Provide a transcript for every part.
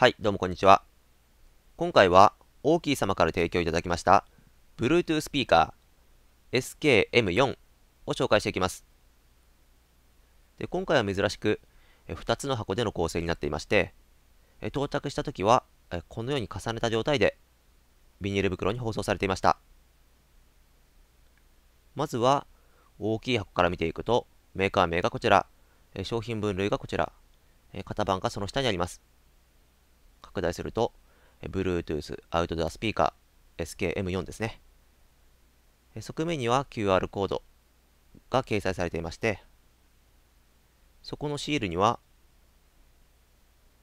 はい、どうもこんにちは。今回は、大きい様から提供いただきました、Bluetooth スピーカー SKM4 を紹介していきます。で今回は珍しく、2つの箱での構成になっていまして、到着した時は、このように重ねた状態で、ビニール袋に包装されていました。まずは、大きい箱から見ていくと、メーカー名がこちら、商品分類がこちら、型番がその下にあります。拡大すると、Bluetooth、アウトドアスピーカー、SKM4 ですね。側面には QR コードが掲載されていまして、そこのシールには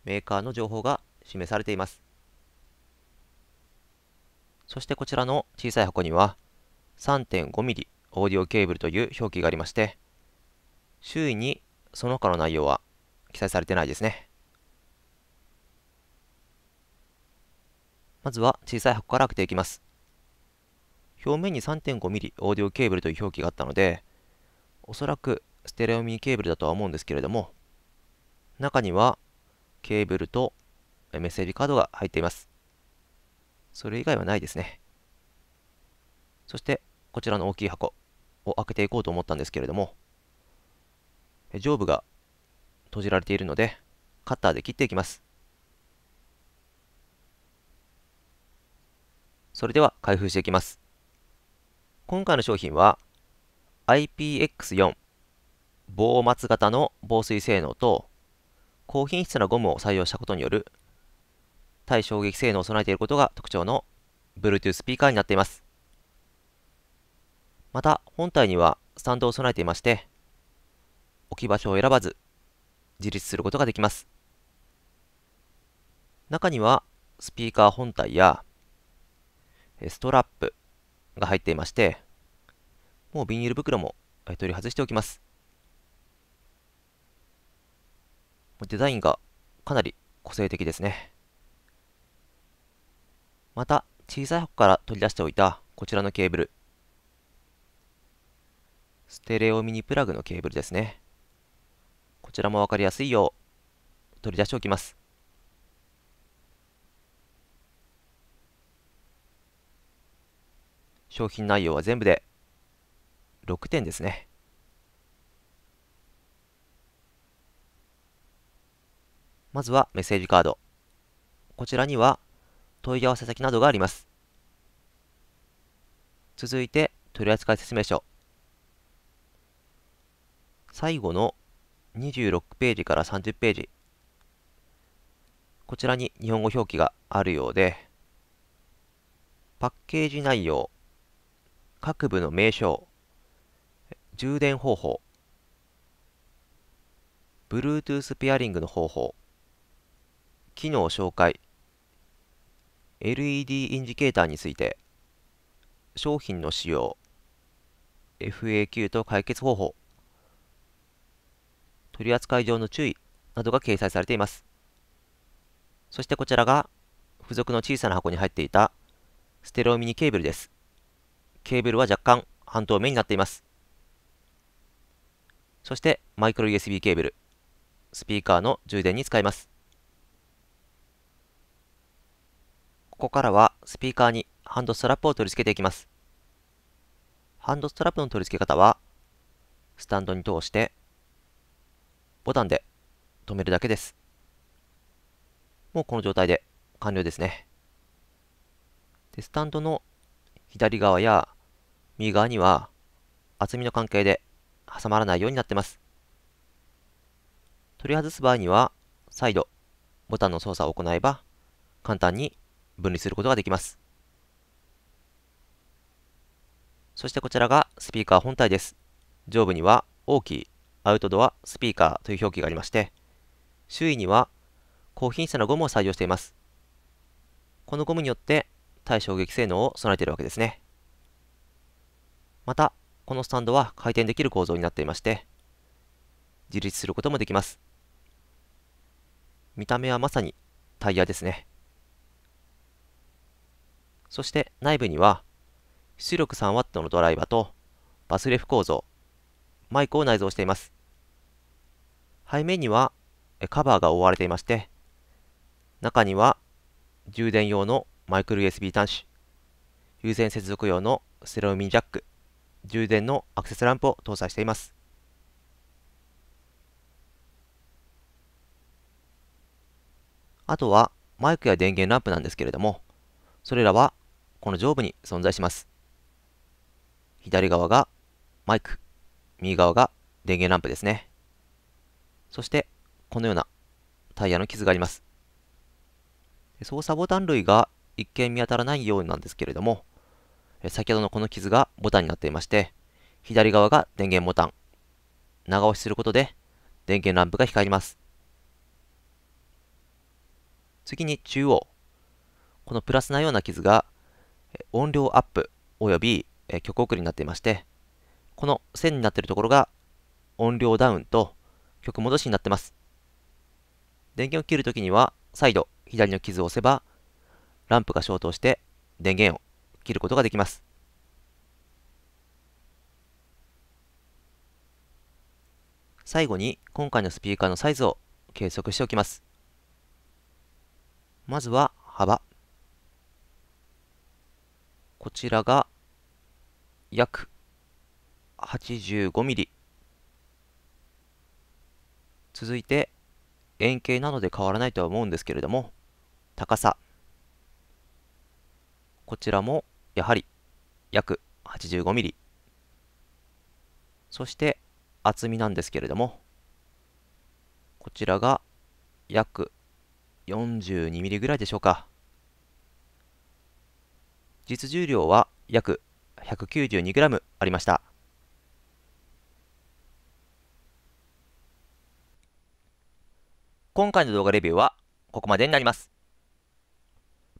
メーカーの情報が示されています。そしてこちらの小さい箱には 3.5mm オーディオケーブルという表記がありまして、周囲にその他の内容は記載されてないですね。まずは小さい箱から開けていきます。表面に 3.5mm オーディオケーブルという表記があったので、おそらくステレオミーケーブルだとは思うんですけれども、中にはケーブルとメッセージカードが入っています。それ以外はないですね。そして、こちらの大きい箱を開けていこうと思ったんですけれども、上部が閉じられているので、カッターで切っていきます。それでは開封していきます。今回の商品は IPX4 防末型の防水性能と高品質なゴムを採用したことによる対衝撃性能を備えていることが特徴の Bluetooth スピーカーになっています。また本体にはスタンドを備えていまして置き場所を選ばず自立することができます。中にはスピーカー本体やストラップが入っていまして、もうビニール袋も取り外しておきます。デザインがかなり個性的ですね。また、小さい箱から取り出しておいたこちらのケーブル。ステレオミニプラグのケーブルですね。こちらもわかりやすいよう取り出しておきます。商品内容は全部で6点ですね。まずはメッセージカード。こちらには問い合わせ先などがあります。続いて取扱説明書。最後の26ページから30ページ。こちらに日本語表記があるようで、パッケージ内容、各部の名称、充電方法、Bluetooth ペアリングの方法、機能紹介、LED インジケーターについて、商品の使用、FAQ と解決方法、取扱上の注意などが掲載されています。そしてこちらが付属の小さな箱に入っていたステレオミニケーブルです。ケーブルは若干半透明になっています。そしてマイクロ USB ケーブル、スピーカーの充電に使います。ここからはスピーカーにハンドストラップを取り付けていきます。ハンドストラップの取り付け方は、スタンドに通して、ボタンで止めるだけです。もうこの状態で完了ですね。で、スタンドの左側や右側には厚みの関係で挟まらないようになってます。取り外す場合には再度ボタンの操作を行えば簡単に分離することができます。そしてこちらがスピーカー本体です。上部には大きいアウトドアスピーカーという表記がありまして周囲には高品質なゴムを採用しています。このゴムによって対衝撃性能を備えているわけですね。また、このスタンドは回転できる構造になっていまして、自立することもできます。見た目はまさにタイヤですね。そして内部には、出力 3W のドライバーとバスレフ構造、マイクを内蔵しています。背面にはカバーが覆われていまして、中には充電用のマイクロ USB 端子、有線接続用のステロオミンジャック、充電のアクセスランプを搭載しています。あとはマイクや電源ランプなんですけれども、それらはこの上部に存在します。左側がマイク、右側が電源ランプですね。そしてこのようなタイヤの傷があります。操作ボタン類が一見見当たらないようなんですけれども、先ほどのこの傷がボタンになっていまして、左側が電源ボタン。長押しすることで、電源ランプが光ります。次に中央。このプラスなような傷が、音量アップ及び曲送りになっていまして、この線になっているところが音量ダウンと曲戻しになってます。電源を切るときには、再度左の傷を押せば、ランプが消灯して電源を切ることができます。最後に今回のスピーカーのサイズを計測しておきます。まずは幅。こちらが約8 5ミリ。続いて円形なので変わらないとは思うんですけれども、高さ。こちらもやはり約8 5ミリ。そして厚みなんですけれどもこちらが約4 2ミリぐらいでしょうか実重量は約 192g ありました今回の動画レビューはここまでになります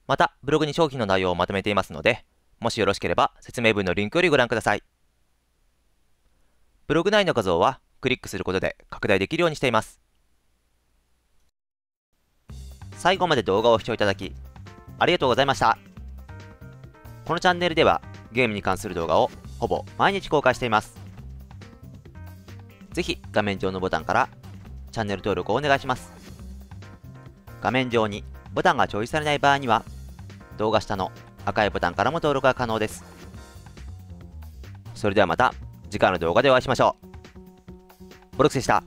またブログに商品の内容をまとめていますのでもしよろしければ説明文のリンクよりご覧ください。ブログ内の画像はクリックすることで拡大できるようにしています。最後まで動画を視聴いただき、ありがとうございました。このチャンネルではゲームに関する動画をほぼ毎日公開しています。ぜひ画面上のボタンからチャンネル登録をお願いします。画面上にボタンが表示されない場合には動画下の赤いボタンからも登録が可能です。それではまた次回の動画でお会いしましょう。ボルクスでした。